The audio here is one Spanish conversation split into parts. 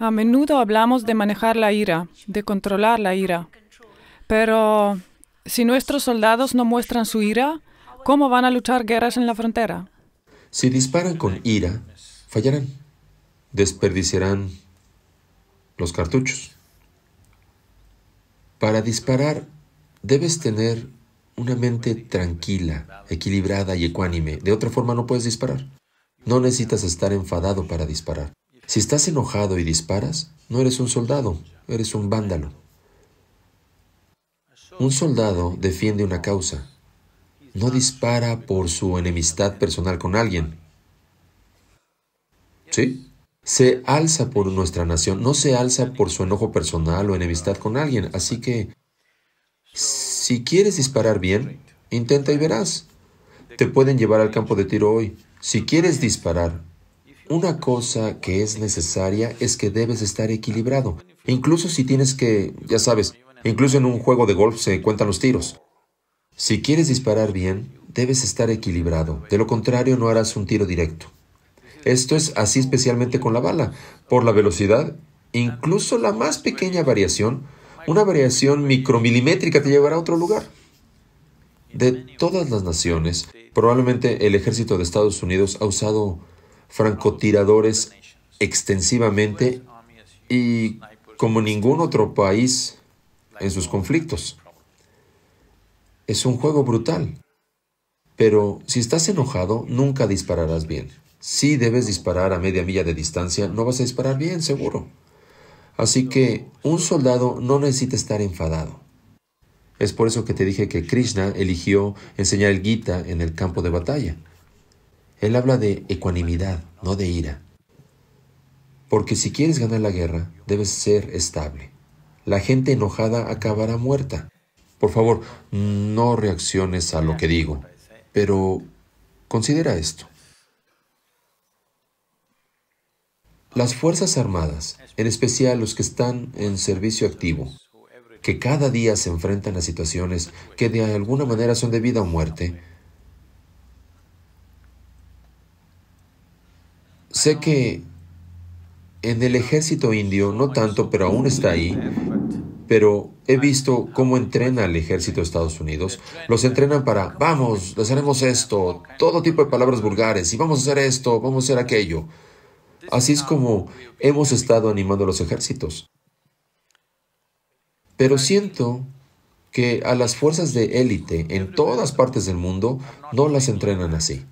A menudo hablamos de manejar la ira, de controlar la ira, pero si nuestros soldados no muestran su ira, ¿cómo van a luchar guerras en la frontera? Si disparan con ira, fallarán, desperdiciarán los cartuchos. Para disparar debes tener una mente tranquila, equilibrada y ecuánime. De otra forma no puedes disparar. No necesitas estar enfadado para disparar. Si estás enojado y disparas, no eres un soldado, eres un vándalo. Un soldado defiende una causa. No dispara por su enemistad personal con alguien. ¿Sí? Se alza por nuestra nación, no se alza por su enojo personal o enemistad con alguien. Así que, si quieres disparar bien, intenta y verás. Te pueden llevar al campo de tiro hoy. Si quieres disparar, una cosa que es necesaria es que debes estar equilibrado. Incluso si tienes que, ya sabes, incluso en un juego de golf se cuentan los tiros. Si quieres disparar bien, debes estar equilibrado. De lo contrario, no harás un tiro directo. Esto es así especialmente con la bala. Por la velocidad, incluso la más pequeña variación, una variación micromilimétrica te llevará a otro lugar. De todas las naciones, probablemente el ejército de Estados Unidos ha usado francotiradores extensivamente y como ningún otro país en sus conflictos. Es un juego brutal. Pero si estás enojado, nunca dispararás bien. Si debes disparar a media milla de distancia, no vas a disparar bien, seguro. Así que un soldado no necesita estar enfadado. Es por eso que te dije que Krishna eligió enseñar el Gita en el campo de batalla. Él habla de ecuanimidad, no de ira. Porque si quieres ganar la guerra, debes ser estable. La gente enojada acabará muerta. Por favor, no reacciones a lo que digo, pero considera esto. Las Fuerzas Armadas, en especial los que están en servicio activo, que cada día se enfrentan a situaciones que de alguna manera son de vida o muerte, Sé que en el ejército indio, no tanto, pero aún está ahí, pero he visto cómo entrena el ejército de Estados Unidos. Los entrenan para, vamos, les haremos esto, todo tipo de palabras vulgares, y vamos a hacer esto, vamos a hacer aquello. Así es como hemos estado animando a los ejércitos. Pero siento que a las fuerzas de élite en todas partes del mundo no las entrenan así.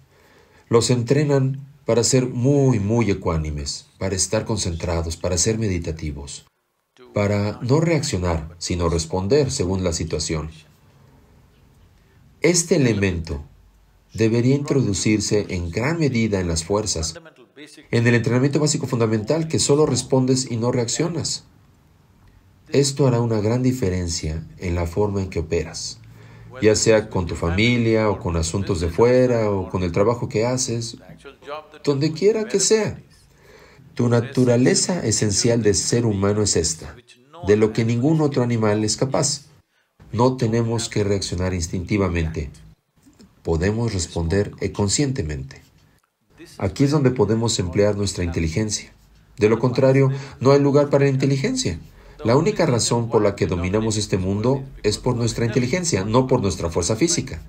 Los entrenan para ser muy, muy ecuánimes, para estar concentrados, para ser meditativos, para no reaccionar, sino responder según la situación. Este elemento debería introducirse en gran medida en las fuerzas, en el entrenamiento básico fundamental, que solo respondes y no reaccionas. Esto hará una gran diferencia en la forma en que operas ya sea con tu familia o con asuntos de fuera o con el trabajo que haces, donde quiera que sea. Tu naturaleza esencial de ser humano es esta, de lo que ningún otro animal es capaz. No tenemos que reaccionar instintivamente, podemos responder conscientemente. Aquí es donde podemos emplear nuestra inteligencia. De lo contrario, no hay lugar para la inteligencia. La única razón por la que dominamos este mundo es por nuestra inteligencia, no por nuestra fuerza física.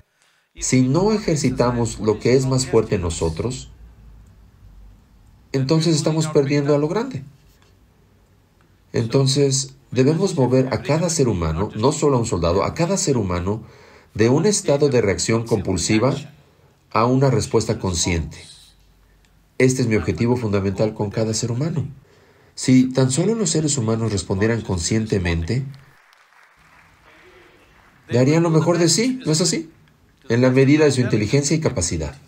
Si no ejercitamos lo que es más fuerte en nosotros, entonces estamos perdiendo a lo grande. Entonces, debemos mover a cada ser humano, no solo a un soldado, a cada ser humano, de un estado de reacción compulsiva a una respuesta consciente. Este es mi objetivo fundamental con cada ser humano. Si tan solo los seres humanos respondieran conscientemente, darían lo mejor de sí, ¿no es así? En la medida de su inteligencia y capacidad.